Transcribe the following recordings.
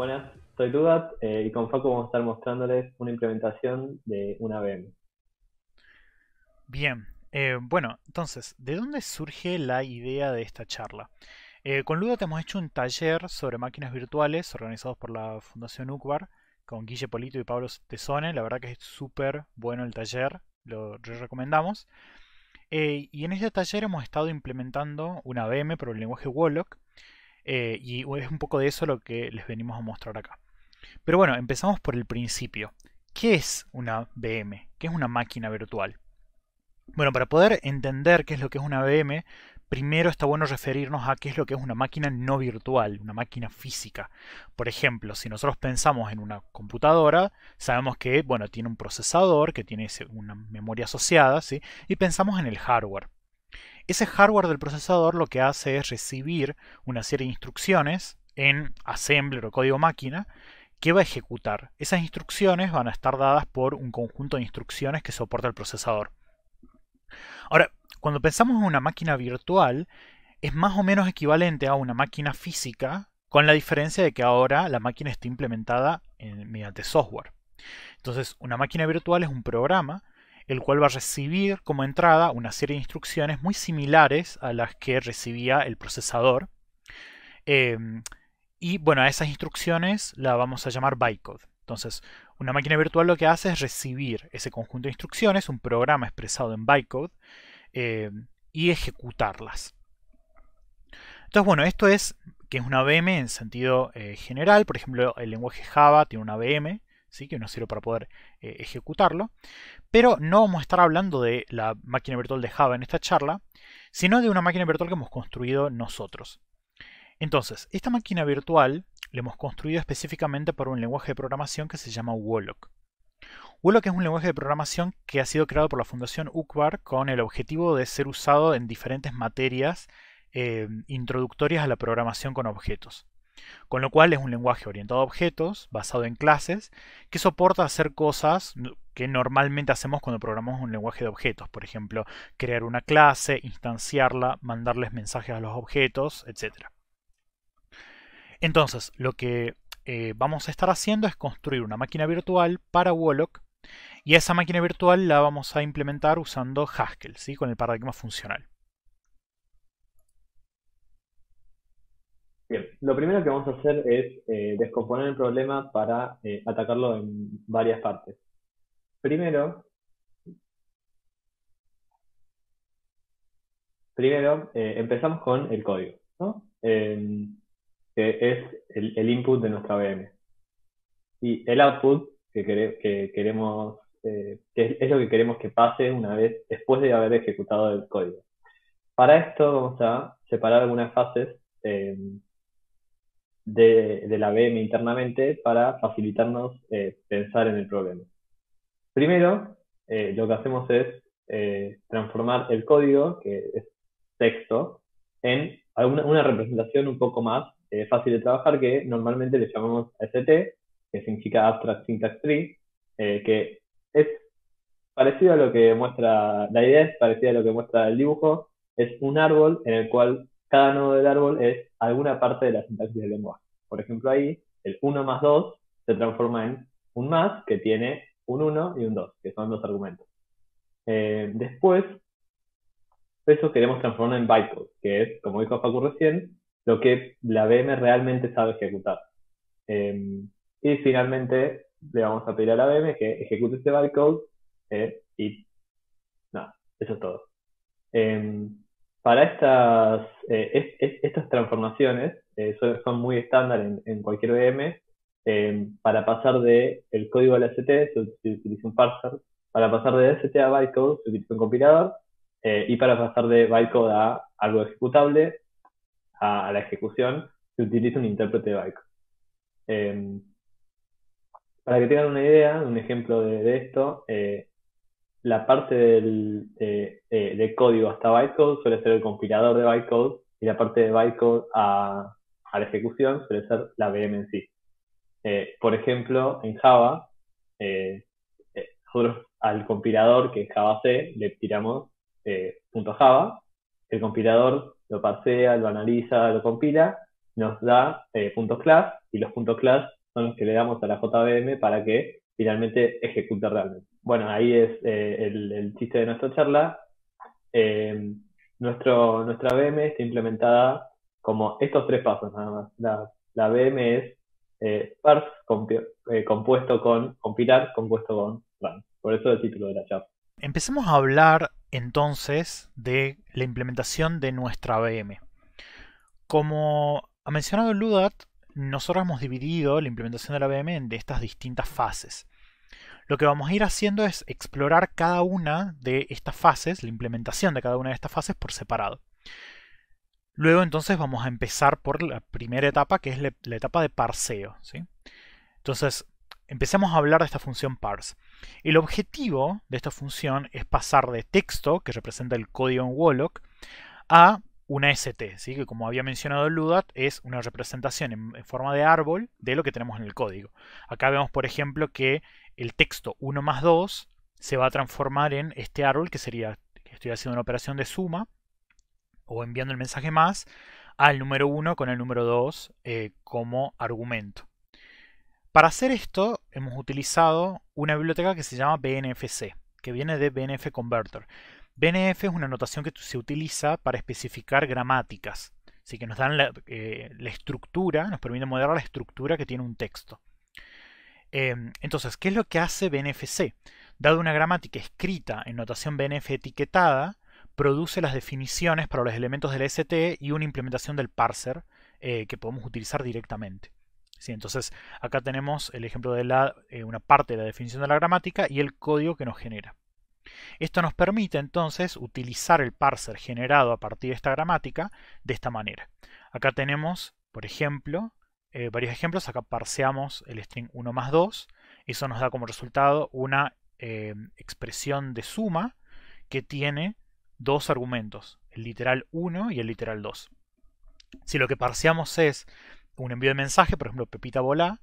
Buenas, soy Ludat eh, y con Foco vamos a estar mostrándoles una implementación de una VM. Bien, eh, bueno, entonces, ¿de dónde surge la idea de esta charla? Eh, con Ludat hemos hecho un taller sobre máquinas virtuales organizados por la Fundación UCBAR con Guille Polito y Pablo Tesone. La verdad que es súper bueno el taller, lo recomendamos. y en este taller hemos estado implementando una VM por el lenguaje Wallock, eh, y es un poco de eso lo que les venimos a mostrar acá. Pero bueno, empezamos por el principio. ¿Qué es una VM? ¿Qué es una máquina virtual? Bueno, para poder entender qué es lo que es una VM, primero está bueno referirnos a qué es lo que es una máquina no virtual, una máquina física. Por ejemplo, si nosotros pensamos en una computadora, sabemos que bueno, tiene un procesador, que tiene una memoria asociada, y pensamos en el hardware. Ese hardware del procesador lo que hace es recibir una serie de instrucciones en assembler o código máquina que va a ejecutar. Esas instrucciones van a estar dadas por un conjunto de instrucciones que soporta el procesador. Ahora, cuando pensamos en una máquina virtual, es más o menos equivalente a una máquina física, con la diferencia de que ahora la máquina está implementada en, mediante software. Entonces, una máquina virtual es un programa el cual va a recibir como entrada una serie de instrucciones muy similares a las que recibía el procesador. Em, y bueno, a esas instrucciones la vamos a llamar bytecode. Entonces, una máquina virtual lo que hace es recibir ese conjunto de instrucciones, un programa expresado en bytecode, em, y ejecutarlas. Entonces, bueno, esto es que es una VM en sentido eh, general. Por ejemplo, el lenguaje Java tiene una VM. ¿sí? que nos sirve para poder eh, ejecutarlo. Pero no vamos a estar hablando de la máquina virtual de Java en esta charla, sino de una máquina virtual que hemos construido nosotros. Entonces, esta máquina virtual la hemos construido específicamente para un lenguaje de programación que se llama Wallock. Wallock es un lenguaje de programación que ha sido creado por la Fundación UCBAR con el objetivo de ser usado en diferentes materias eh, introductorias a la programación con objetos. Con lo cual es un lenguaje orientado a objetos, basado en clases, que soporta hacer cosas que normalmente hacemos cuando programamos un lenguaje de objetos. Por ejemplo, crear una clase, instanciarla, mandarles mensajes a los objetos, etc. Entonces, lo que eh, vamos a estar haciendo es construir una máquina virtual para walloc y esa máquina virtual la vamos a implementar usando Haskell, ¿sí? con el paradigma funcional. Lo primero que vamos a hacer es eh, descomponer el problema para eh, atacarlo en varias partes. Primero, primero eh, empezamos con el código, em, que es el, input de nuestra VM. Y el output que, que queremos, que es lo que queremos que pase una vez después de haber ejecutado el código. Para esto vamos a separar algunas fases em, de, la BM internamente para facilitarnos eh, pensar en el problema. Primero, eh, lo que hacemos es eh, transformar el código, que es texto, en una, representación un poco más fácil de trabajar que normalmente le llamamos ST, que significa Abstract Syntax Tree, que es parecido a lo que muestra, la idea es parecida a lo que muestra el dibujo, es un árbol en el cual cada nodo del árbol es alguna parte de la sintaxis del lenguaje. Por ejemplo, ahí el 1 más 2 se transforma en un más que tiene un 1 y un 2, que son dos argumentos. Eh, después, eso queremos transformar en bytecode, que es, como dijo Facu recién, lo que la VM realmente sabe ejecutar. Eh, y finalmente le vamos a pedir a la VM que ejecute este bytecode eh, y nada, eso es todo para estas, eh, estas transformaciones eh, son, muy estándar en, cualquier VM. Eh, para pasar de el código al ST se, utiliza un parser, para pasar de ST a bytecode se utiliza un compilador y para pasar de bytecode a algo ejecutable, a, la ejecución, se utiliza un intérprete de bytecode. para que tengan una idea, un ejemplo de, esto, eh, la parte del, de, código hasta bytecode suele ser el compilador de bytecode y la parte de bytecode a, la ejecución suele ser la VM en sí. Eh, por ejemplo, en Java, eh, eh, nosotros al compilador que es Java C le tiramos .java, el compilador lo pasea, lo analiza, lo compila, nos da puntos .class y los puntos .class son los que le damos a la JVM para que finalmente ejecuta realmente. Bueno, ahí es eh, el, chiste de nuestra charla. Eh, nuestro, nuestra BM está implementada como estos tres pasos nada más. La, VM BM es eh, parse, compuesto con compilar, compuesto con run. Por eso el título de la charla. Empecemos a hablar entonces de la implementación de nuestra BM. Como ha mencionado Ludat, nosotros hemos dividido la implementación de la BM en estas distintas fases. Lo que vamos a ir haciendo es explorar cada una de estas fases, la implementación de cada una de estas fases por separado. Luego entonces vamos a empezar por la primera etapa, que es la, etapa de parseo. Entonces, empecemos a hablar de esta función parse. El objetivo de esta función es pasar de texto, que representa el código en Wollock, a una ST, que como había mencionado Ludat, es una representación en, forma de árbol de lo que tenemos en el código. Acá vemos, por ejemplo, que el texto 1 más 2 se va a transformar en este árbol que sería que estoy haciendo una operación de suma o enviando el mensaje más al número 1 con el número 2 eh, como argumento. Para hacer esto hemos utilizado una biblioteca que se llama BNFC, que viene de BNF Converter. BNF es una notación que se utiliza para especificar gramáticas, así que nos dan la, eh, estructura, nos permite modelar la estructura que tiene un texto. Em, entonces, ¿qué es lo que hace BNFC? Dado una gramática escrita en notación BNF etiquetada, produce las definiciones para los elementos del ST y una implementación del parser eh, que podemos utilizar directamente. entonces, acá tenemos el ejemplo de la, eh, una parte de la definición de la gramática y el código que nos genera. Esto nos permite entonces utilizar el parser generado a partir de esta gramática de esta manera. Acá tenemos, por ejemplo, eh, varios ejemplos. Acá parseamos el string 1 más 2. Eso nos da como resultado una eh, expresión de suma que tiene dos argumentos, el literal 1 y el literal 2. Si lo que parseamos es un envío de mensaje, por ejemplo, Pepita volá,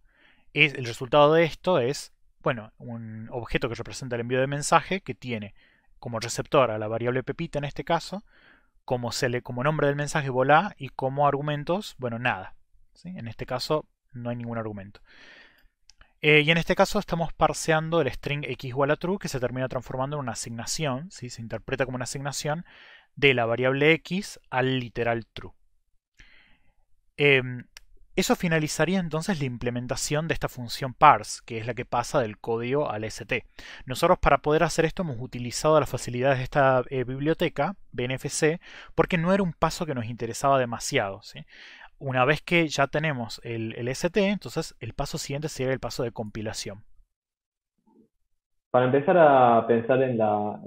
es, el resultado de esto es, bueno, un objeto que representa el envío de mensaje que tiene como receptor a la variable Pepita en este caso, como, se le, como nombre del mensaje volá y como argumentos, bueno, nada. En este caso no hay ningún argumento. Eh, y en este caso estamos parseando el string x igual a true que se termina transformando en una asignación, se interpreta como una asignación de la variable x al literal true. Em, eso finalizaría entonces la implementación de esta función parse, que es la que pasa del código al ST. Nosotros para poder hacer esto hemos utilizado las facilidades de esta eh, biblioteca, BNFC, porque no era un paso que nos interesaba demasiado. Una vez que ya tenemos el, ST, entonces el paso siguiente sería el paso de compilación. Para empezar a pensar en la,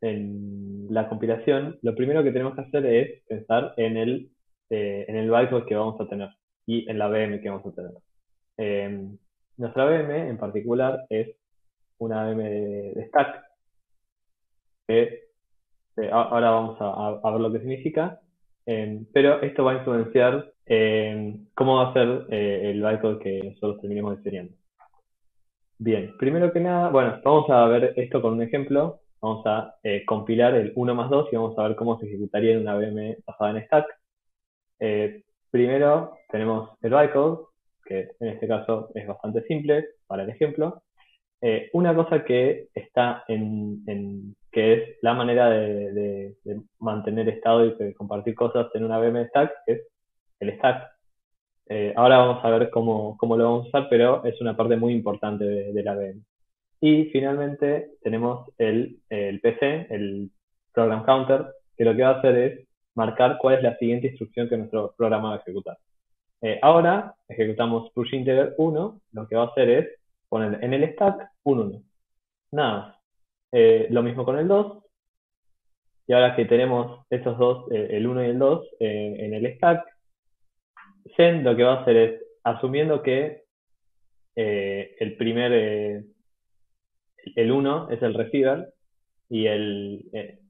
en, la compilación, lo primero que tenemos que hacer es pensar en el, eh, en el que vamos a tener y en la VM que vamos a tener. Em, nuestra VM en particular es una VM de, stack, eh, ahora vamos a, ver lo que significa, Em, pero esto va a influenciar em, cómo va a ser eh, el bytecode que nosotros terminemos diseñando. Bien, primero que nada, bueno, vamos a ver esto con un ejemplo. Vamos a eh, compilar el 1 más 2 y vamos a ver cómo se ejecutaría en una VM basada en stack. Eh, primero tenemos el bytecode, que en este caso es bastante simple para el ejemplo. Eh, una cosa que está en, que es la manera de, mantener estado y de compartir cosas en una VM Stack es el stack. Eh, ahora vamos a ver cómo, lo vamos a usar, pero es una parte muy importante de, la VM. Y finalmente tenemos el, PC, el Program Counter, que lo que va a hacer es marcar cuál es la siguiente instrucción que nuestro programa va a ejecutar. Eh, ahora ejecutamos push integer 1, lo que va a hacer es poner en el stack un 1. Nada eh, lo mismo con el 2. Y ahora que tenemos estos dos, eh, el 1 y el 2, eh, en el stack, Zen lo que va a hacer es, asumiendo que el primer, el 1 es el receiver, y el,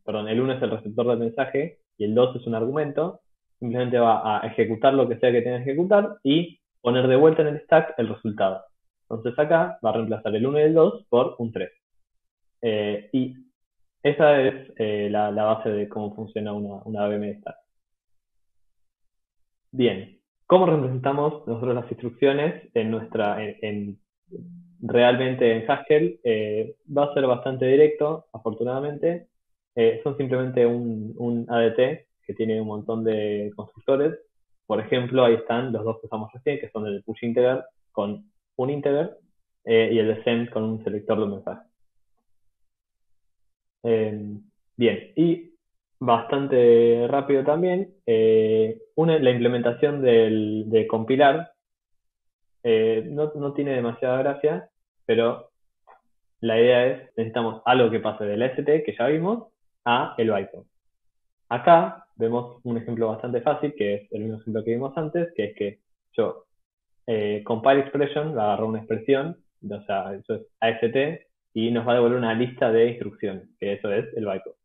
perdón, el 1 es el receptor del mensaje, y el 2 es un argumento, simplemente va a ejecutar lo que sea que tenga que ejecutar y poner de vuelta en el stack el resultado. Entonces acá va a reemplazar el 1 y el 2 por un 3. Eh, y esa es eh, la, base de cómo funciona una, una ABM Bien, ¿cómo representamos nosotros las instrucciones en nuestra, realmente en Haskell? Eh, va a ser bastante directo, afortunadamente. son simplemente un, un ADT que tiene un montón de constructores. Por ejemplo, ahí están los dos que usamos recién, que son el push integer con un integer eh, y el send con un selector de mensaje. Em, bien, y bastante rápido también, eh, una, la implementación de compilar eh, no, no tiene demasiada gracia, pero la idea es, necesitamos algo que pase del ST, que ya vimos, a el bytecode. Acá vemos un ejemplo bastante fácil, que es el mismo ejemplo que vimos antes, que es que yo eh, compile expression va a agarrar una expresión, o sea, eso es AST, y nos va a devolver una lista de instrucciones, que eso es el bytecode.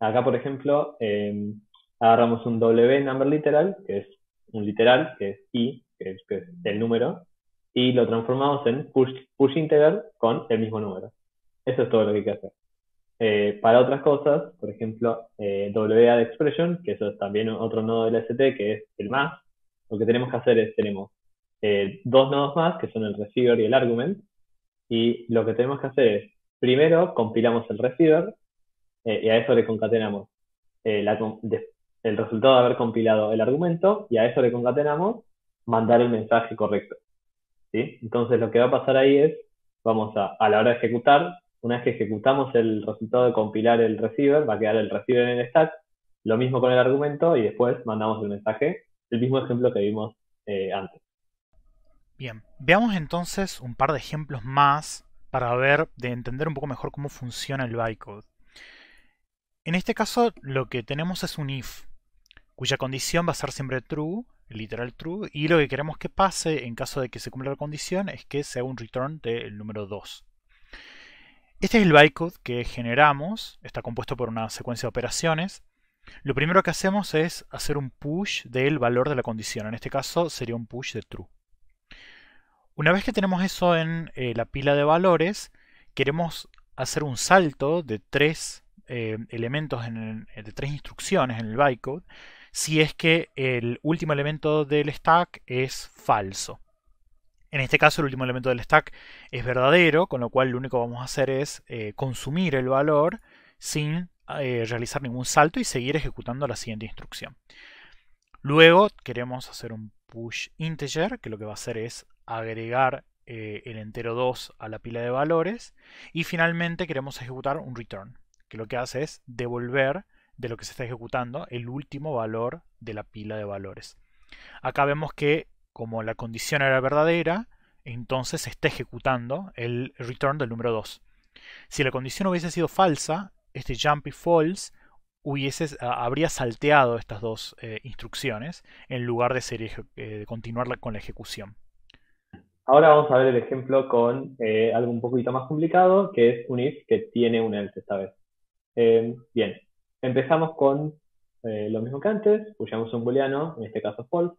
Acá, por ejemplo, em, agarramos un W number literal, que es un literal, que es i, que es, el número, y lo transformamos en push, push, integer con el mismo número. Eso es todo lo que hay que hacer. Eh, para otras cosas, por ejemplo, eh, de expression, que eso es también otro nodo del AST que es el más, lo que tenemos que hacer es, tenemos eh, dos nodos más, que son el receiver y el argument, y lo que tenemos que hacer es, primero compilamos el receiver, eh, y a eso le concatenamos eh, el resultado de haber compilado el argumento, y a eso le concatenamos mandar el mensaje correcto. ¿sí? Entonces lo que va a pasar ahí es, vamos a, a la hora de ejecutar, una vez que ejecutamos el resultado de compilar el receiver, va a quedar el receiver en el stack, lo mismo con el argumento y después mandamos el mensaje, el mismo ejemplo que vimos antes. Bien, veamos entonces un par de ejemplos más para ver, de entender un poco mejor cómo funciona el bytecode. En este caso lo que tenemos es un if, cuya condición va a ser siempre true, literal true, y lo que queremos que pase en caso de que se cumpla la condición es que sea un return del número 2. Este es el bytecode que generamos, está compuesto por una secuencia de operaciones. Lo primero que hacemos es hacer un push del valor de la condición, en este caso sería un push de true. Una vez que tenemos eso en eh, la pila de valores, queremos hacer un salto de tres eh, elementos, eh, de tres instrucciones en el bytecode, si es que el último elemento del stack es falso. En este caso el último elemento del stack es verdadero, con lo cual lo único que vamos a hacer es consumir el valor sin realizar ningún salto y seguir ejecutando la siguiente instrucción. Luego queremos hacer un push integer, que lo que va a hacer es agregar eh, el entero 2 a la pila de valores y finalmente queremos ejecutar un return, que lo que hace es devolver de lo que se está ejecutando el último valor de la pila de valores. Acá vemos que como la condición era verdadera, entonces se está ejecutando el return del número 2. Si la condición hubiese sido falsa, este jump y false hubiese, ah, habría salteado estas dos eh, instrucciones en lugar de, eh, continuar con la ejecución. Ahora vamos a ver el ejemplo con eh, algo un poquito más complicado, que es un if que tiene un else esta vez. Eh, bien, empezamos con eh, lo mismo que antes, pushamos un booleano, en este caso false.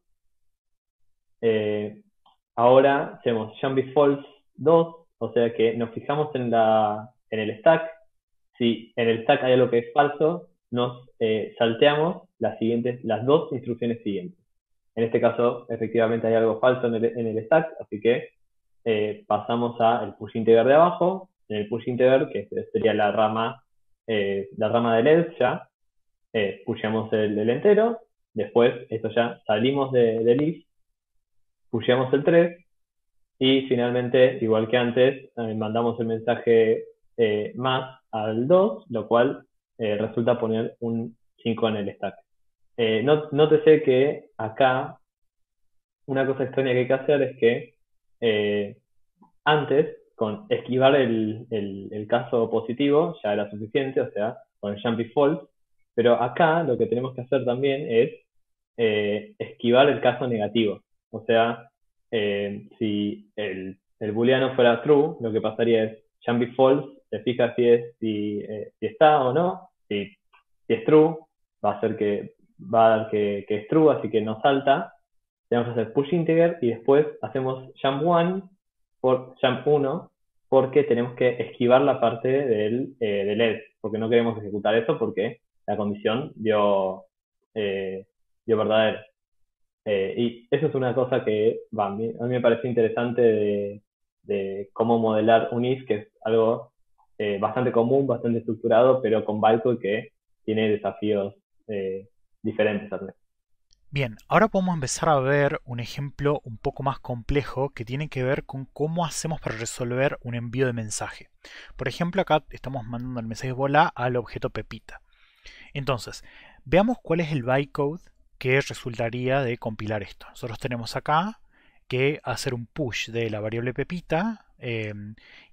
ahora hacemos jump false 2, o sea que nos fijamos en, la, en el stack. Si en el stack hay algo que es falso, nos salteamos las, siguientes, las dos instrucciones siguientes. En este caso, efectivamente hay algo falso en el, stack, así que eh, pasamos al push integer de abajo. En el push integer, que este sería la rama, eh, la rama del else ya, eh, pusheamos el, entero. Después, esto ya, salimos del if, pusheamos el 3. Y finalmente, igual que antes, mandamos el mensaje más al 2, lo cual resulta poner un 5 en el stack eh, no, nótese que acá una cosa extraña que hay que hacer es que eh, antes, con esquivar el, el, caso positivo, ya era suficiente, o sea, con el jumpy false, pero acá lo que tenemos que hacer también es eh, esquivar el caso negativo. O sea, eh, si el, booleano fuera true, lo que pasaría es jumpy false, se fija si, es, si, está o no, si, si es true, va a ser que va a dar que, que es true, así que no salta. Tenemos que hacer push integer y después hacemos jump one por jump 1 porque tenemos que esquivar la parte del, eh, porque no queremos ejecutar eso porque la condición dio, eh, verdadero. Eh, y eso es una cosa que a, mí, me parece interesante de, cómo modelar un if, que es algo eh, bastante común, bastante estructurado, pero con bytecode que tiene desafíos eh, diferentes Bien, ahora podemos empezar a ver un ejemplo un poco más complejo que tiene que ver con cómo hacemos para resolver un envío de mensaje. Por ejemplo, acá estamos mandando el mensaje bola al objeto pepita. Entonces, veamos cuál es el bytecode que resultaría de compilar esto. Nosotros tenemos acá que hacer un push de la variable pepita eh,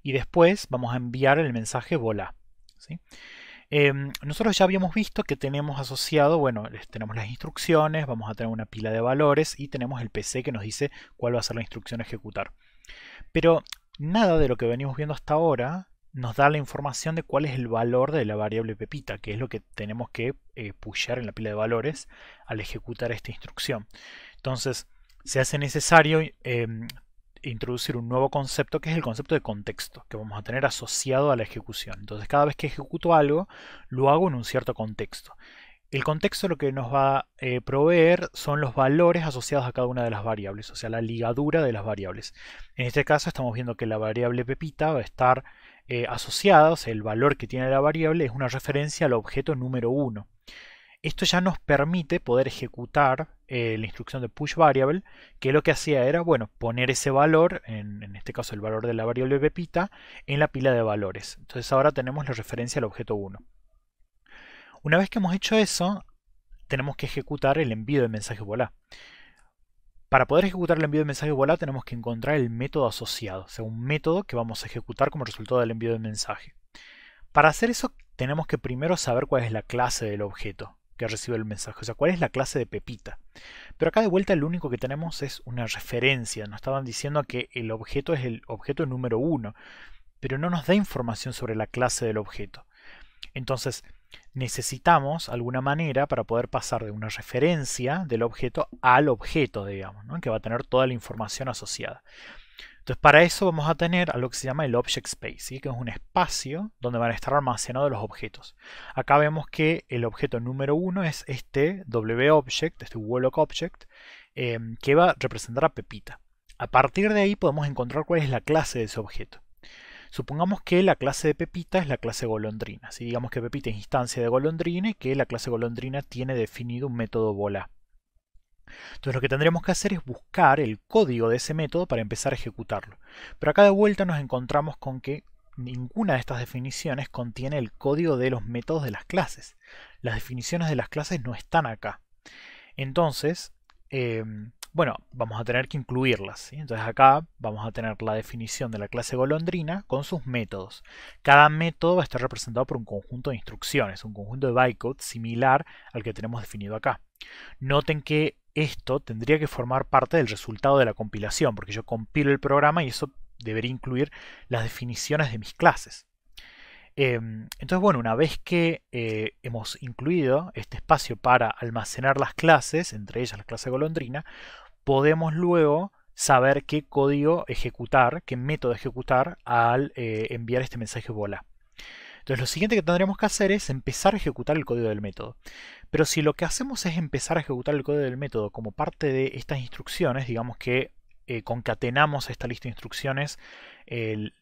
y después vamos a enviar el mensaje bola. ¿sí? Em, nosotros ya habíamos visto que tenemos asociado, bueno, tenemos las instrucciones, vamos a tener una pila de valores y tenemos el PC que nos dice cuál va a ser la instrucción a ejecutar. Pero nada de lo que venimos viendo hasta ahora nos da la información de cuál es el valor de la variable pepita, que es lo que tenemos que eh, en la pila de valores al ejecutar esta instrucción. Entonces, se hace necesario em, introducir un nuevo concepto que es el concepto de contexto, que vamos a tener asociado a la ejecución. Entonces cada vez que ejecuto algo, lo hago en un cierto contexto. El contexto lo que nos va a eh, proveer son los valores asociados a cada una de las variables, o sea, la ligadura de las variables. En este caso estamos viendo que la variable pepita va a estar eh, asociada, o sea, el valor que tiene la variable es una referencia al objeto número 1. Esto ya nos permite poder ejecutar eh, la instrucción de push variable, que lo que hacía era, bueno, poner ese valor, en, este caso el valor de la variable pepita, en la pila de valores. Entonces ahora tenemos la referencia al objeto 1. Una vez que hemos hecho eso, tenemos que ejecutar el envío de mensaje volá. Para poder ejecutar el envío de mensaje volá tenemos que encontrar el método asociado, o sea, un método que vamos a ejecutar como resultado del envío de mensaje. Para hacer eso tenemos que primero saber cuál es la clase del objeto que recibe el mensaje. O sea, cuál es la clase de Pepita. Pero acá de vuelta lo único que tenemos es una referencia. Nos estaban diciendo que el objeto es el objeto número uno pero no nos da información sobre la clase del objeto. Entonces, necesitamos alguna manera para poder pasar de una referencia del objeto al objeto, digamos, que va a tener toda la información asociada. Entonces para eso vamos a tener algo que se llama el Object Space, que es un espacio donde van a estar almacenados los objetos. Acá vemos que el objeto número uno es este WObject, este Woloc Object, em, que va a representar a Pepita. A partir de ahí podemos encontrar cuál es la clase de ese objeto. Supongamos que la clase de Pepita es la clase golondrina. Si Digamos que Pepita es instancia de golondrina y que la clase golondrina tiene definido un método bola. Entonces lo que tendremos que hacer es buscar el código de ese método para empezar a ejecutarlo. Pero acá de vuelta nos encontramos con que ninguna de estas definiciones contiene el código de los métodos de las clases. Las definiciones de las clases no están acá. Entonces, eh, bueno, vamos a tener que incluirlas. Entonces acá vamos a tener la definición de la clase golondrina con sus métodos. Cada método va a estar representado por un conjunto de instrucciones, un conjunto de bytecode similar al que tenemos definido acá. Noten que esto tendría que formar parte del resultado de la compilación, porque yo compilo el programa y eso debería incluir las definiciones de mis clases. Em, entonces, bueno, una vez que eh, hemos incluido este espacio para almacenar las clases, entre ellas la clase golondrina, podemos luego saber qué código ejecutar, qué método ejecutar al eh, enviar este mensaje bola. Entonces lo siguiente que tendríamos que hacer es empezar a ejecutar el código del método. Pero si lo que hacemos es empezar a ejecutar el código del método como parte de estas instrucciones, digamos que eh, concatenamos esta lista de instrucciones,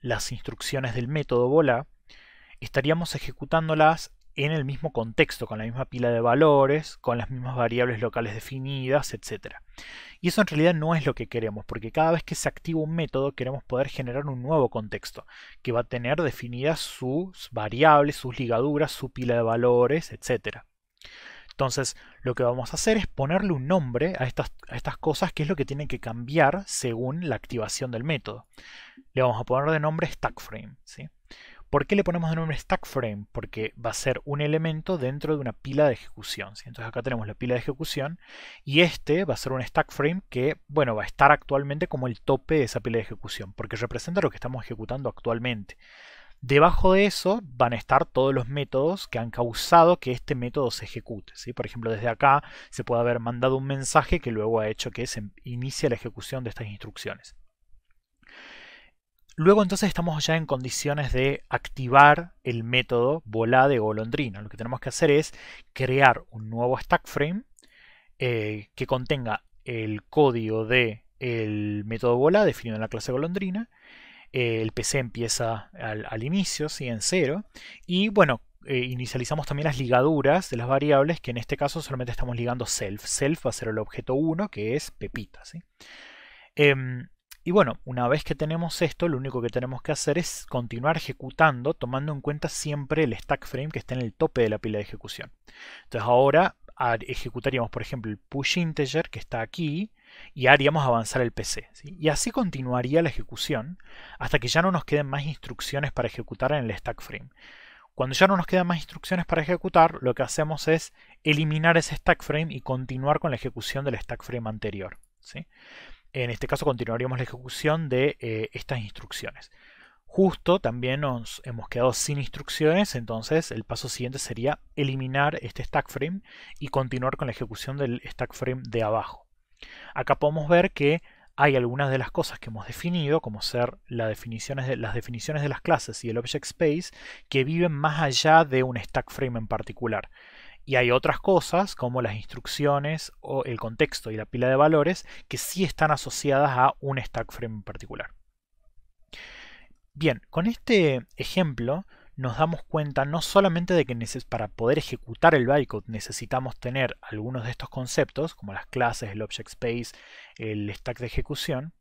las instrucciones del método bola, estaríamos ejecutándolas en el mismo contexto, con la misma pila de valores, con las mismas variables locales definidas, etc. Y eso en realidad no es lo que queremos, porque cada vez que se activa un método queremos poder generar un nuevo contexto, que va a tener definidas sus variables, sus ligaduras, su pila de valores, etc. Entonces, lo que vamos a hacer es ponerle un nombre a estas, estas cosas, que es lo que tienen que cambiar según la activación del método. Le vamos a poner de nombre stack frame. ¿sí? ¿Por qué le ponemos en nombre stack frame? Porque va a ser un elemento dentro de una pila de ejecución. Entonces acá tenemos la pila de ejecución y este va a ser un stack frame que, bueno, va a estar actualmente como el tope de esa pila de ejecución, porque representa lo que estamos ejecutando actualmente. Debajo de eso van a estar todos los métodos que han causado que este método se ejecute. Por ejemplo, desde acá se puede haber mandado un mensaje que luego ha hecho que se inicie la ejecución de estas instrucciones. Luego entonces estamos ya en condiciones de activar el método bola de golondrina. Lo que tenemos que hacer es crear un nuevo stack frame eh, que contenga el código del el método bola definido en la clase golondrina. Eh, el PC empieza al, inicio, sigue en cero. Y bueno, eh, inicializamos también las ligaduras de las variables, que en este caso solamente estamos ligando self. Self va a ser el objeto 1, que es Pepita. Em, y bueno, una vez que tenemos esto, lo único que tenemos que hacer es continuar ejecutando, tomando en cuenta siempre el stack frame que está en el tope de la pila de ejecución. Entonces ahora ejecutaríamos, por ejemplo, el push integer que está aquí y haríamos avanzar el PC. Y así continuaría la ejecución hasta que ya no nos queden más instrucciones para ejecutar en el stack frame. Cuando ya no nos quedan más instrucciones para ejecutar, lo que hacemos es eliminar ese stack frame y continuar con la ejecución del stack frame anterior. ¿sí? En este caso continuaríamos la ejecución de eh, estas instrucciones. Justo también nos hemos quedado sin instrucciones, entonces el paso siguiente sería eliminar este stack frame y continuar con la ejecución del stack frame de abajo. Acá podemos ver que hay algunas de las cosas que hemos definido, como ser definiciones de, las definiciones de las clases y el object space, que viven más allá de un stack frame en particular. Y hay otras cosas, como las instrucciones o el contexto y la pila de valores, que sí están asociadas a un stack frame en particular. Bien, con este ejemplo nos damos cuenta no solamente de que para poder ejecutar el bytecode necesitamos tener algunos de estos conceptos, como las clases, el object space, el stack de ejecución,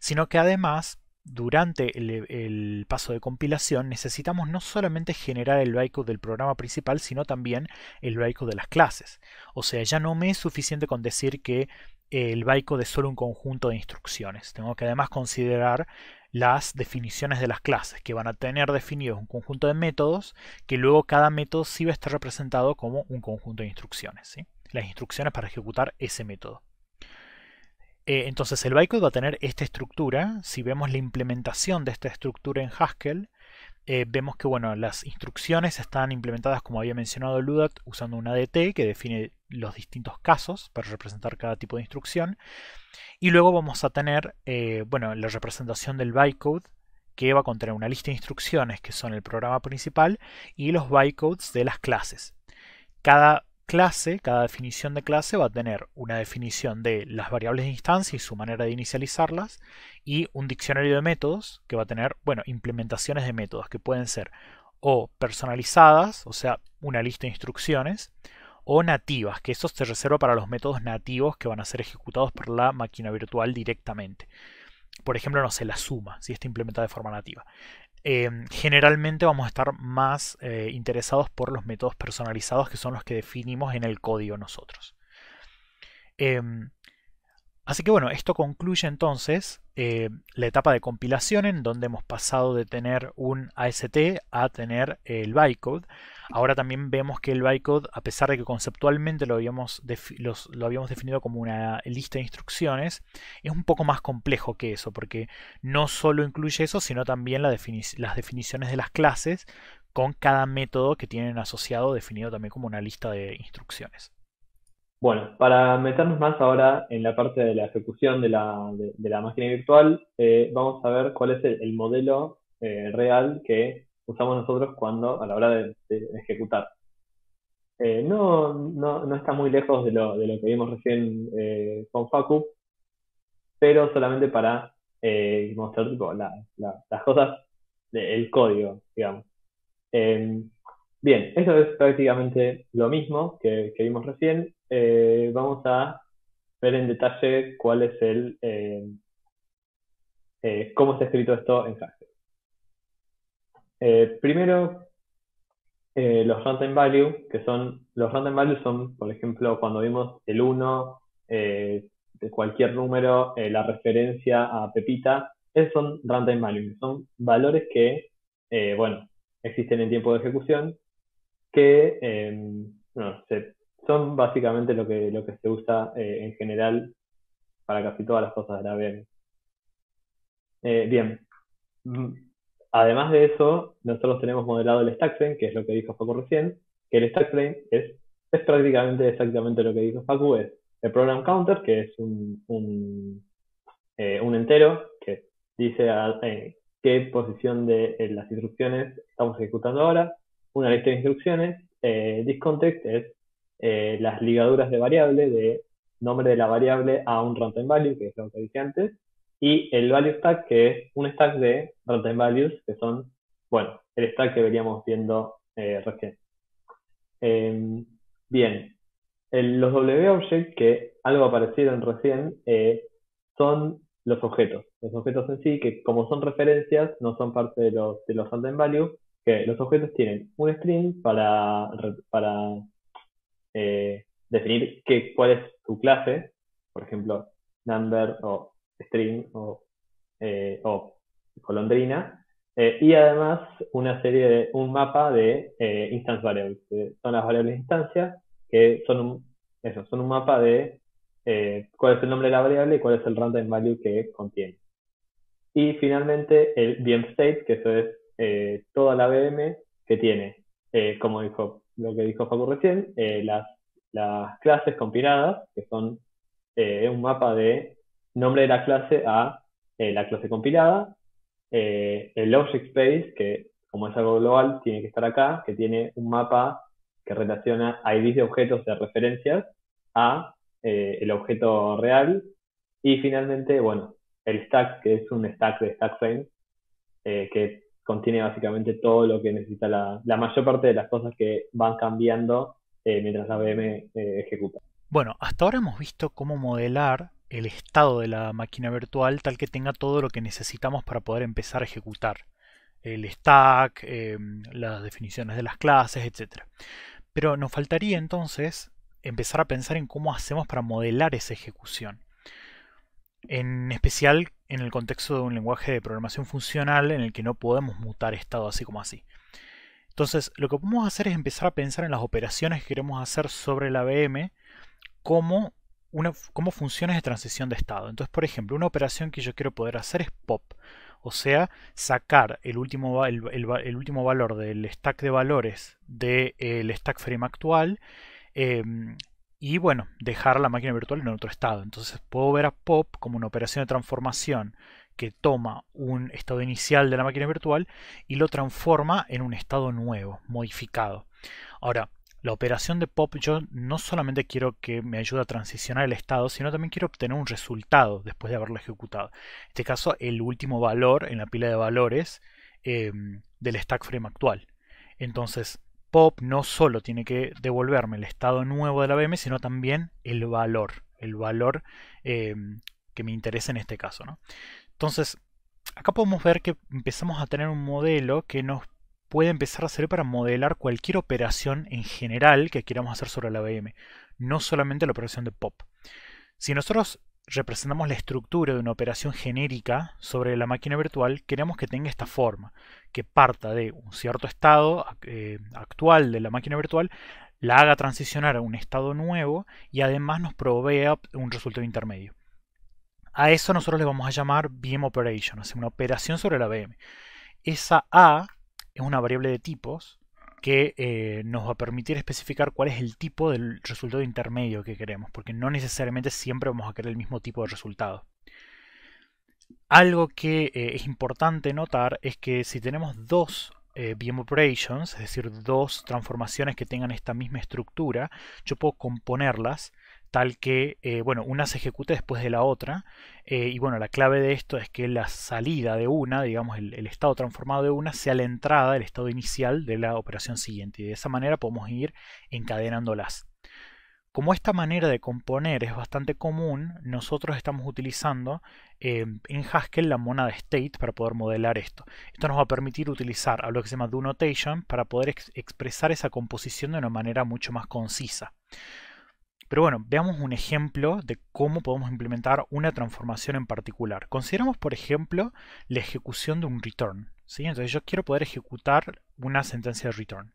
sino que además durante el, paso de compilación necesitamos no solamente generar el bytecode del programa principal, sino también el bytecode de las clases. O sea, ya no me es suficiente con decir que el bytecode es solo un conjunto de instrucciones. Tengo que además considerar las definiciones de las clases, que van a tener definido un conjunto de métodos, que luego cada método sí va a estar representado como un conjunto de instrucciones. Las instrucciones para ejecutar ese método. Eh, entonces el bytecode va a tener esta estructura. Si vemos la implementación de esta estructura en Haskell, eh, vemos que bueno, las instrucciones están implementadas, como había mencionado Ludat, usando una ADT que define los distintos casos para representar cada tipo de instrucción. Y luego vamos a tener eh, bueno, la representación del bytecode que va a contener una lista de instrucciones que son el programa principal y los bytecodes de las clases. Cada clase, cada definición de clase va a tener una definición de las variables de instancia y su manera de inicializarlas y un diccionario de métodos que va a tener, bueno, implementaciones de métodos que pueden ser o personalizadas, o sea, una lista de instrucciones, o nativas, que eso se reserva para los métodos nativos que van a ser ejecutados por la máquina virtual directamente. Por ejemplo, no sé, la suma, si está implementada de forma nativa. Em, generalmente vamos a estar más eh, interesados por los métodos personalizados que son los que definimos en el código nosotros. Em, Así que bueno, esto concluye entonces eh, la etapa de compilación en donde hemos pasado de tener un AST a tener eh, el bytecode. Ahora también vemos que el bytecode, a pesar de que conceptualmente lo habíamos, lo habíamos definido como una lista de instrucciones, es un poco más complejo que eso, porque no solo incluye eso, sino también las definiciones de las clases con cada método que tienen asociado definido también como una lista de instrucciones. Bueno, para meternos más ahora en la parte de la ejecución de la, máquina virtual, eh, vamos a ver cuál es el, modelo eh, real que usamos nosotros cuando a la hora de, ejecutar. Eh, no, está muy lejos de lo, de lo que vimos recién con Facu, pero solamente para mostrar las cosas del código, digamos. Bien, eso es prácticamente lo mismo que, vimos recién. Eh, vamos a ver en detalle cuál es el, eh, eh, cómo escrito esto en Haskell. primero, los runtime value, que son, los random values son, por ejemplo, cuando vimos el 1, de cualquier número, la referencia a Pepita, esos son runtime values, son valores que, bueno, existen en tiempo de ejecución que em, son básicamente lo que, lo que se usa eh, en general para casi todas las cosas de la VM. Eh, bien, mm, además de eso, nosotros tenemos modelado el stack frame, que es lo que dijo Facu recién, que el stack frame es, prácticamente exactamente lo que dijo Facu, es el program counter, que es un, eh, entero que dice a, qué posición de las instrucciones estamos ejecutando ahora, una lista de instrucciones. Eh, disContext es eh, las ligaduras de variable de nombre de la variable a un runtime value, que es lo que dije antes, y el value stack, que es un stack de runtime values, que son, bueno, el stack que veníamos viendo eh, recién. Em, bien, el, los WObjects, que algo aparecieron recién, son los objetos. Los objetos en sí, que como son referencias, no son parte de los, de los runtime values, que los objetos tienen un string para, eh, definir qué, cuál es su clase, por ejemplo, number o string o, eh, colondrina, eh, y además una serie de, un mapa de instance variables, son las variables instancias, que son un, son un mapa de cuál es el nombre de la variable y cuál es el random value que contiene. Y finalmente el VM state, que eso es eh, toda la VM que tiene, eh, como dijo lo que dijo Facu recién, eh, las, clases compiladas, que son un mapa de nombre de la clase a la clase compilada, el object space, que como es algo global, tiene que estar acá, que tiene un mapa que relaciona IDs de objetos de referencias a el objeto real. Y finalmente, bueno, el stack, que es un stack de stack frame, que contiene básicamente todo lo que necesita la, mayor parte de las cosas que van cambiando eh, mientras la VM eh, ejecuta. Bueno, hasta ahora hemos visto cómo modelar el estado de la máquina virtual tal que tenga todo lo que necesitamos para poder empezar a ejecutar. El stack, eh, las definiciones de las clases, etc. Pero nos faltaría entonces empezar a pensar en cómo hacemos para modelar esa ejecución. En especial en el contexto de un lenguaje de programación funcional en el que no podemos mutar estado así como así. Entonces, lo que podemos hacer es empezar a pensar en las operaciones que queremos hacer sobre la VM como, una, como funciones de transición de estado. Entonces, por ejemplo, una operación que yo quiero poder hacer es pop. O sea, sacar el último, el, último valor del stack de valores del de, stack frame actual em, y bueno, dejar la máquina virtual en otro estado. Entonces puedo ver a pop como una operación de transformación que toma un estado inicial de la máquina virtual y lo transforma en un estado nuevo, modificado. Ahora, la operación de pop yo no solamente quiero que me ayude a transicionar el estado, sino también quiero obtener un resultado después de haberlo ejecutado. En este caso, el último valor en la pila de valores eh, del stack frame actual. Entonces, Pop no solo tiene que devolverme el estado nuevo de la VM, sino también el valor, el valor em, que me interesa en este caso. Entonces, acá podemos ver que empezamos a tener un modelo que nos puede empezar a servir para modelar cualquier operación en general que queramos hacer sobre la VM. no solamente la operación de POP. Si nosotros representamos la estructura de una operación genérica sobre la máquina virtual, queremos que tenga esta forma, que parta de un cierto estado eh, actual de la máquina virtual, la haga transicionar a un estado nuevo y además nos provea un resultado intermedio. A eso nosotros le vamos a llamar VM Operation, o una operación sobre la VM. Esa A es una variable de tipos que eh, nos va a permitir especificar cuál es el tipo del resultado intermedio que queremos, porque no necesariamente siempre vamos a querer el mismo tipo de resultado. Algo que eh, es importante notar es que si tenemos dos eh, operations, es decir, dos transformaciones que tengan esta misma estructura, yo puedo componerlas tal que, eh, bueno, una se ejecute después de la otra. Eh, y bueno, la clave de esto es que la salida de una, digamos, el, estado transformado de una, sea la entrada, el estado inicial de la operación siguiente. Y de esa manera podemos ir encadenándolas. Como esta manera de componer es bastante común, nosotros estamos utilizando em, en Haskell la monada state para poder modelar esto. Esto nos va a permitir utilizar algo que se llama do notation para poder expresar esa composición de una manera mucho más concisa. Pero bueno, veamos un ejemplo de cómo podemos implementar una transformación en particular. Consideramos, por ejemplo, la ejecución de un return. Entonces yo quiero poder ejecutar una sentencia de return.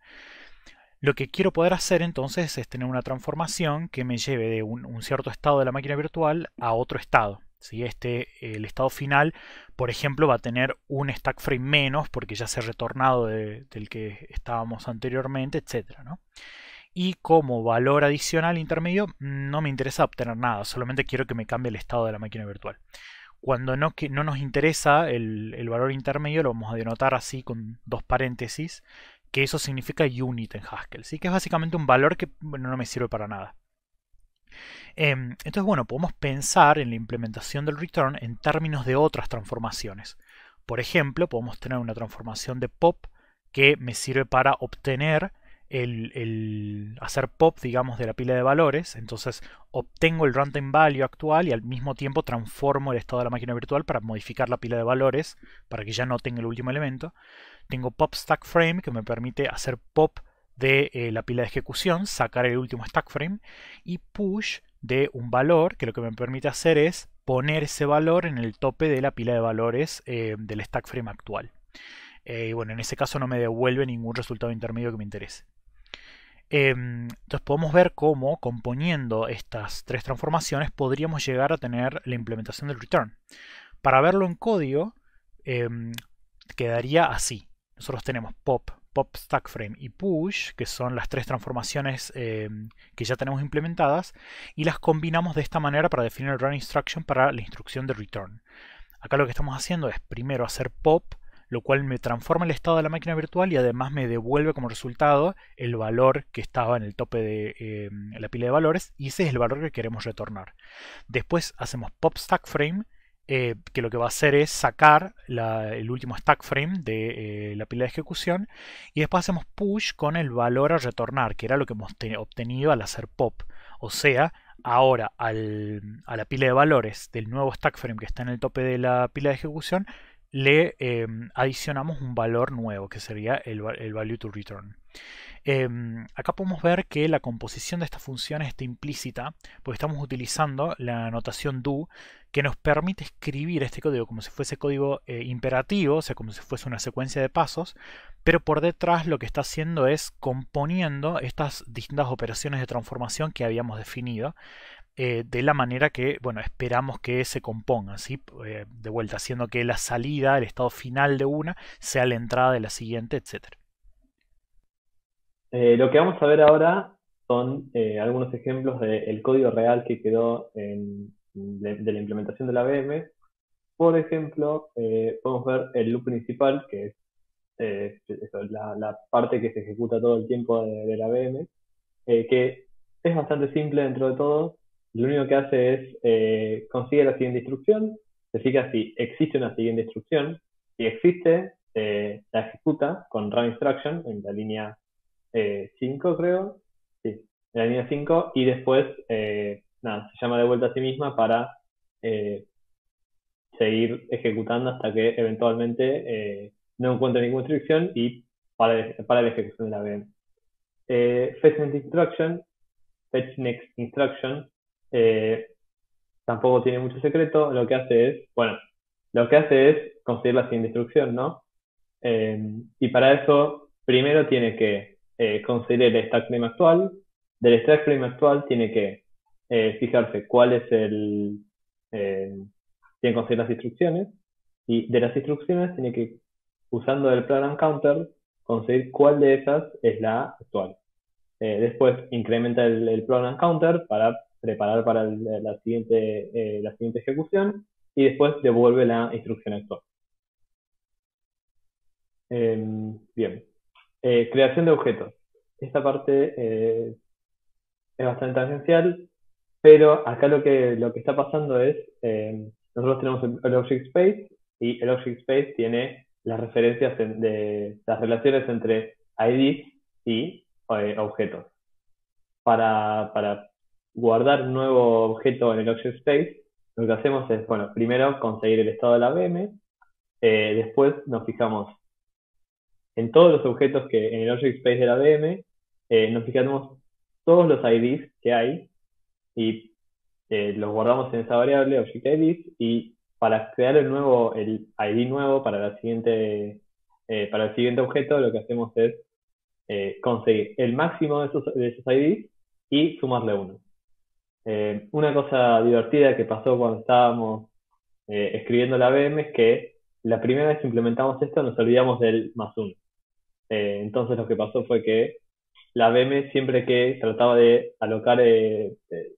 Lo que quiero poder hacer entonces es tener una transformación que me lleve de un, cierto estado de la máquina virtual a otro estado. Si Este, el estado final, por ejemplo, va a tener un stack frame menos porque ya se ha retornado del que estábamos anteriormente, etc. ¿no? Y como valor adicional intermedio, no me interesa obtener nada, solamente quiero que me cambie el estado de la máquina virtual. Cuando no, no nos interesa el, valor intermedio, lo vamos a denotar así con dos paréntesis, que eso significa unit en Haskell, ¿sí? que es básicamente un valor que no me sirve para nada. Em, entonces, bueno, podemos pensar en la implementación del return en términos de otras transformaciones. Por ejemplo, podemos tener una transformación de pop que me sirve para obtener el, hacer pop, digamos, de la pila de valores. Entonces obtengo el runtime value actual y al mismo tiempo transformo el estado de la máquina virtual para modificar la pila de valores, para que ya no tenga el último elemento. Tengo pop stack frame, que me permite hacer pop de eh, la pila de ejecución, sacar el último stack frame. Y push de un valor, que lo que me permite hacer es poner ese valor en el tope de la pila de valores eh, del stack frame actual. Eh, bueno, en ese caso no me devuelve ningún resultado intermedio que me interese. Em, entonces podemos ver cómo componiendo estas tres transformaciones podríamos llegar a tener la implementación del return. Para verlo en código em, quedaría así. Nosotros tenemos pop, pop stack frame y push, que son las tres transformaciones em, que ya tenemos implementadas, y las combinamos de esta manera para definir el run instruction para la instrucción de return. Acá lo que estamos haciendo es primero hacer pop lo cual me transforma el estado de la máquina virtual y además me devuelve como resultado el valor que estaba en el tope de eh, la pila de valores y ese es el valor que queremos retornar. Después hacemos pop stack frame, eh, que lo que va a hacer es sacar el último stack frame de eh, la pila de ejecución y después hacemos push con el valor a retornar, que era lo que hemos obtenido al hacer pop. O sea, ahora a la pila de valores del nuevo stack frame que está en el tope de la pila de ejecución, le em, adicionamos un valor nuevo que sería el, value to return. Em, acá podemos ver que la composición de esta función está implícita porque estamos utilizando la anotación do que nos permite escribir este código como si fuese código eh, imperativo, o sea, como si fuese una secuencia de pasos, pero por detrás lo que está haciendo es componiendo estas distintas operaciones de transformación que habíamos definido eh, de la manera que, bueno, esperamos que se componga, ¿sí? Eh, de vuelta, haciendo que la salida, el estado final de una, sea la entrada de la siguiente, etc. Eh, lo que vamos a ver ahora son algunos ejemplos del código real que quedó de, la implementación de la BM. Por ejemplo, podemos ver el loop principal, que es la, parte que se ejecuta todo el tiempo de, la VM, que es bastante simple dentro de todo, lo único que hace es eh, consigue la siguiente instrucción, se fija si existe una siguiente instrucción, si existe, eh, la ejecuta con run instruction en la línea 5, eh, creo, sí, en la línea 5, y después, nada, se llama de vuelta a sí misma para seguir ejecutando hasta que eventualmente no encuentre ninguna instrucción y para, la ejecución de la VM. fetch next instruction, fetch next instruction eh, tampoco tiene mucho secreto, lo que hace es, bueno, lo que hace es conseguir la siguiente instrucción, ¿no? Em, y para eso, primero tiene que eh, conseguir el stack frame actual, del stack frame actual tiene que eh, fijarse cuál es el... Em, tiene que conseguir las instrucciones, y de las instrucciones tiene que, usando el program counter, conseguir cuál de esas es la actual. después incrementa el, program counter para preparar para eh, la, siguiente, eh, la siguiente ejecución y después devuelve la instrucción actual. Em, bien. Eh, creación de objetos. Esta parte es bastante esencial pero acá lo que, lo que está pasando es, em, nosotros tenemos el, Object Space y el Object Space tiene las referencias de las relaciones entre IDs y objetos. Para, para guardar nuevo objeto en el object space, lo que hacemos es, bueno, primero conseguir el estado de la VM, eh, después nos fijamos en todos los objetos que en el object space de la VM, eh, nos fijamos todos los IDs que hay y eh, los guardamos en esa variable object IDs y para crear el nuevo, el ID nuevo para la siguiente, para el siguiente objeto, lo que hacemos es conseguir el máximo de de esos IDs y sumarle uno. Eh, una cosa divertida que pasó cuando estábamos eh, escribiendo la BM es que la primera vez que implementamos esto nos olvidamos del más uno. Eh, entonces lo que pasó fue que la BM siempre que trataba de alocar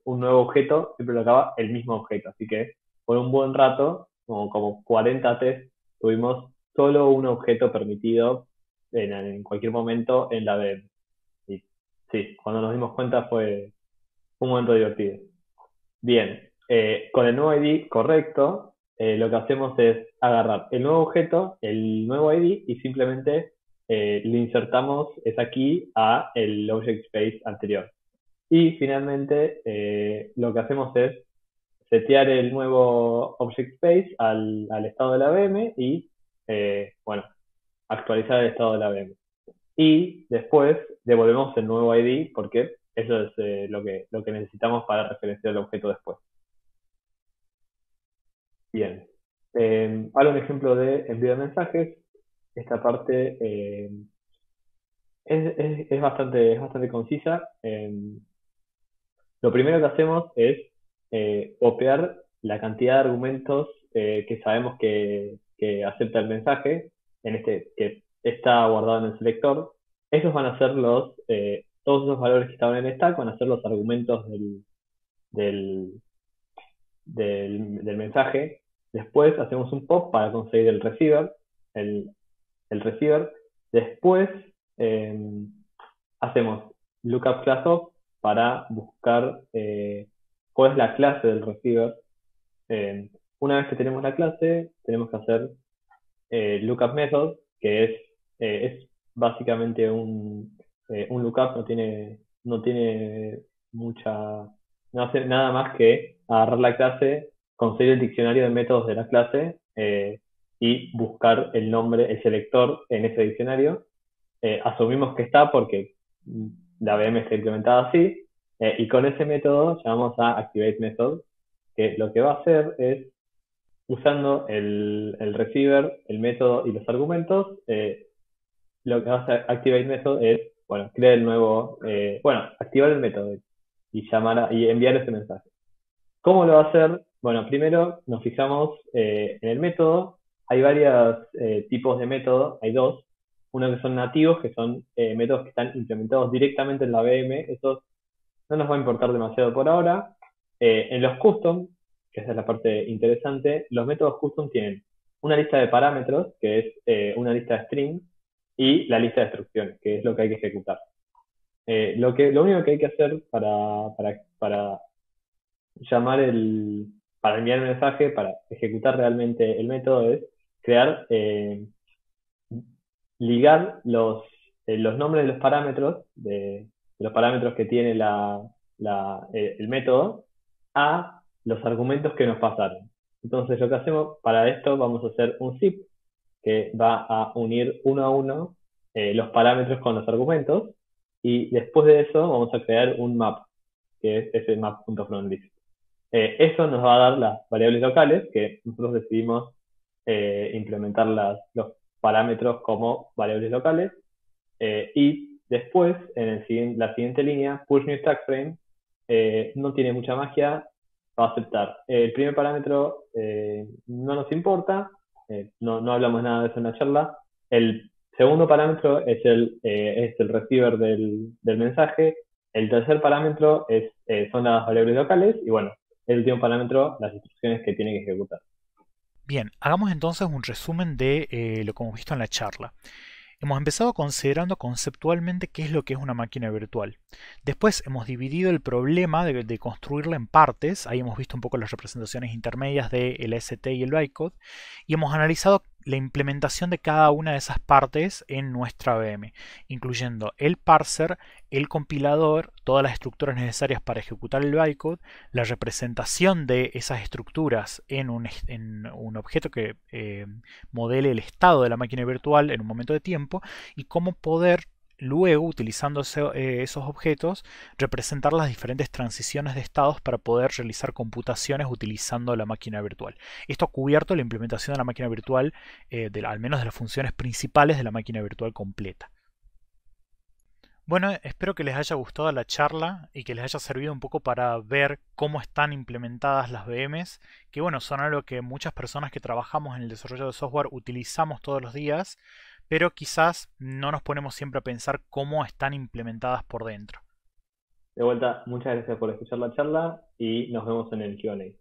un nuevo objeto, siempre alocaba el mismo objeto. Así que por un buen rato, como, como 40 test, tuvimos solo un objeto permitido en, en cualquier momento en la BM. Y sí, cuando nos dimos cuenta fue, un momento divertido. Bien, eh, con el nuevo ID correcto, eh, lo que hacemos es agarrar el nuevo objeto, el nuevo ID y simplemente lo eh, le insertamos es aquí, a el object space anterior. Y finalmente lo que hacemos es setear el nuevo object space al, estado de la VM y, bueno, actualizar el estado de la VM. Y después devolvemos el nuevo ID porque eso es eh, lo, que, lo que necesitamos para referenciar el objeto después. Bien. Em, Hago un ejemplo de envío de mensajes. Esta parte em, es, bastante, bastante concisa. Em, lo primero que hacemos es copiar eh, la cantidad de argumentos eh, que sabemos que, acepta el mensaje, en este, que está guardado en el selector. Esos van a ser los todos esos valores que estaban en van con hacer los argumentos del, del, mensaje. Después hacemos un pop para conseguir el receiver, el, receiver. Después eh, hacemos lookup class of para buscar eh, cuál es la clase del receiver. Eh, una vez que tenemos la clase, tenemos que hacer lookup method, que es, es básicamente un, eh, un lookup no tiene, no tiene mucha, no hace nada más que agarrar la clase, conseguir el diccionario de métodos de la clase eh, y buscar el nombre, el selector en ese diccionario. Eh, asumimos que está porque la VM está implementada así y con ese método llamamos a activate method que lo que va a hacer es usando el, el receiver, el método y los argumentos, lo que va hacer Activate Method es bueno, crear el nuevo, eh, bueno, activar el método y llamar y enviar ese mensaje. ¿Cómo lo va a hacer? Bueno, primero nos fijamos eh, en el método. Hay varios eh, tipos de método, hay dos. Uno que son nativos, que son métodos que están implementados directamente en la VM. eso no nos va a importar demasiado por ahora. en los custom, que esa es la parte interesante, los métodos custom tienen una lista de parámetros, que es una lista de strings, y la lista de instrucciones, que es lo que hay que ejecutar. Eh, lo, que, lo único que hay que hacer para, para, llamar el, para enviar el mensaje, para ejecutar realmente el método es crear, eh, ligar los, eh, los nombres de los parámetros, de, los parámetros que tiene el método, a los argumentos que nos pasaron. Entonces lo que hacemos para esto, vamos a hacer un zip que va a unir uno a uno eh, los parámetros con los argumentos y después de eso vamos a crear un map, que es ese map.frontList. Eh, eso nos va a dar las variables locales que nosotros decidimos eh, implementar los parámetros como variables locales y después en el, la siguiente línea, push new stack frame, no tiene mucha magia, va a aceptar. El primer parámetro no nos importa, eh, no, hablamos nada de eso en la charla. El segundo parámetro es el, eh, receiver del, mensaje. El tercer parámetro es, eh, son las variables locales. Y bueno, el último parámetro, las instrucciones que tiene que ejecutar. Bien, hagamos entonces un resumen de lo que hemos visto en la charla. Hemos empezado considerando conceptualmente qué es lo que es una máquina virtual. Después hemos dividido el problema de, construirla en partes, ahí hemos visto un poco las representaciones intermedias del ST y el bytecode, y hemos analizado la implementación de cada una de esas partes en nuestra VM, incluyendo el parser, el compilador, todas las estructuras necesarias para ejecutar el bytecode, la representación de esas estructuras en un, objeto que eh, modele el estado de la máquina virtual en un momento de tiempo y cómo poder luego, utilizando eh, esos objetos, representar las diferentes transiciones de estados para poder realizar computaciones utilizando la máquina virtual. Esto ha cubierto la implementación de la máquina virtual, eh, al menos de las funciones principales de la máquina virtual completa. Bueno, espero que les haya gustado la charla y que les haya servido un poco para ver cómo están implementadas las VMs, que bueno, son algo que muchas personas que trabajamos en el desarrollo de software utilizamos todos los días, pero quizás no nos ponemos siempre a pensar cómo están implementadas por dentro. De vuelta, muchas gracias por escuchar la charla y nos vemos en el QA.